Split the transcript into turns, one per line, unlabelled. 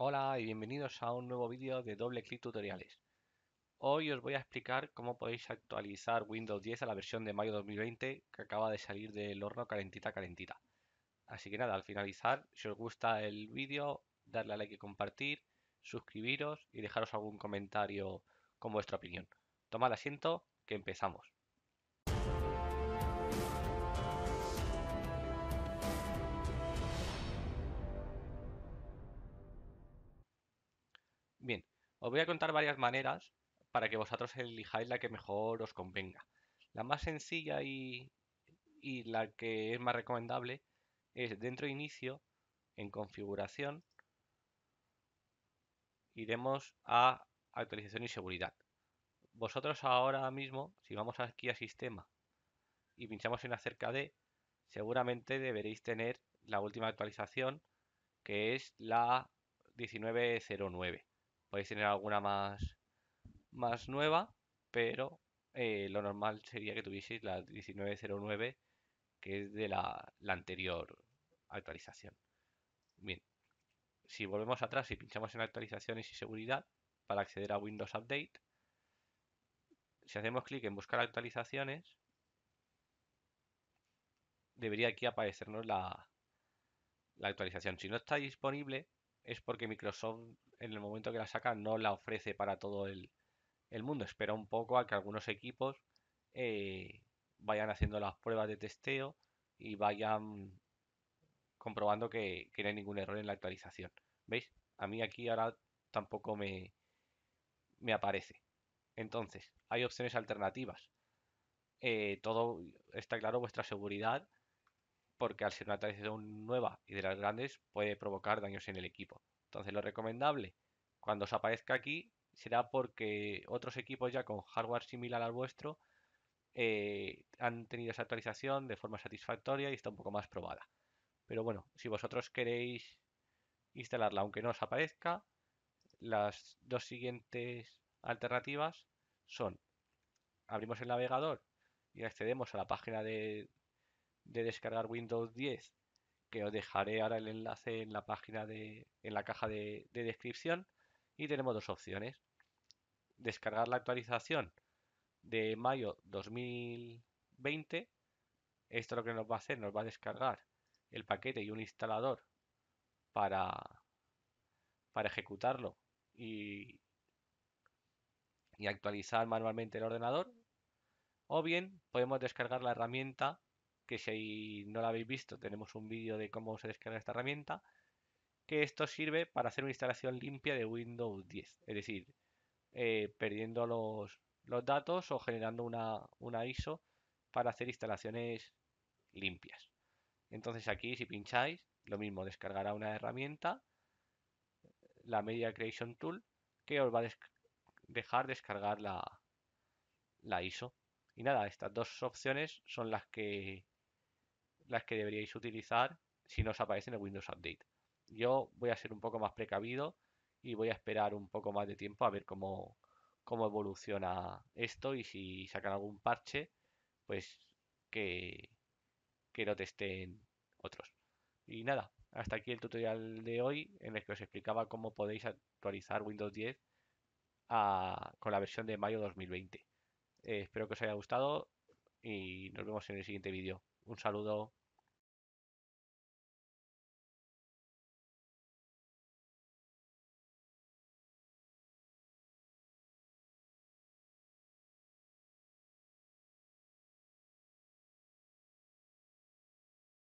Hola y bienvenidos a un nuevo vídeo de Doble Clic Tutoriales. Hoy os voy a explicar cómo podéis actualizar Windows 10 a la versión de mayo 2020 que acaba de salir del horno calentita calentita. Así que nada, al finalizar, si os gusta el vídeo, darle a like y compartir, suscribiros y dejaros algún comentario con vuestra opinión. Tomad asiento, que empezamos. Bien, os voy a contar varias maneras para que vosotros elijáis la que mejor os convenga. La más sencilla y, la que es más recomendable es dentro de inicio, en configuración, iremos a actualización y seguridad. Vosotros ahora mismo, si vamos aquí a sistema y pinchamos en acerca de, seguramente deberéis tener la última actualización que es la 1909. Podéis tener alguna más, más nueva, pero eh, lo normal sería que tuvieseis la 1909, que es de la, la anterior actualización. Bien, si volvemos atrás y pinchamos en actualizaciones y seguridad para acceder a Windows Update, si hacemos clic en buscar actualizaciones, debería aquí aparecernos la, la actualización. Si no está disponible, es porque Microsoft en el momento que la saca no la ofrece para todo el, mundo. Espera un poco a que algunos equipos eh, vayan haciendo las pruebas de testeo y vayan comprobando que, no hay ningún error en la actualización. ¿Veis? A mí aquí ahora tampoco me, aparece. Entonces, hay opciones alternativas. Eh, todo está claro, vuestra seguridad porque al ser una actualización nueva y de las grandes puede provocar daños en el equipo. Entonces lo recomendable cuando os aparezca aquí será porque otros equipos ya con hardware similar al vuestro eh, han tenido esa actualización de forma satisfactoria y está un poco más probada. Pero bueno, si vosotros queréis instalarla aunque no os aparezca, las dos siguientes alternativas son abrimos el navegador y accedemos a la página de, de descargar Windows 10, que os dejaré ahora el enlace en la página de, en la caja de, descripción. Y tenemos dos opciones. Descargar la actualización de mayo 2020. Esto lo que nos va a hacer, nos va a descargar el paquete y un instalador para, para ejecutarlo y, y actualizar manualmente el ordenador. O bien podemos descargar la herramienta que si no la habéis visto tenemos un vídeo de cómo se descarga esta herramienta, que esto sirve para hacer una instalación limpia de Windows 10, es decir, eh, perdiendo los, datos o generando una, ISO para hacer instalaciones limpias. Entonces aquí si pincháis, lo mismo, descargará una herramienta, la Media Creation Tool, que os va a dejar descargar la ISO. Y nada, estas dos opciones son las que las que deberíais utilizar si no os aparece en el Windows Update. Yo voy a ser un poco más precavido y voy a esperar un poco más de tiempo a ver cómo, cómo evoluciona esto y si sacan algún parche, pues que, que lo testen otros. Y nada, hasta aquí el tutorial de hoy en el que os explicaba cómo podéis actualizar Windows 10 con la versión de mayo 2020. Eh, espero que os haya gustado y nos vemos en el siguiente vídeo. Un saludo.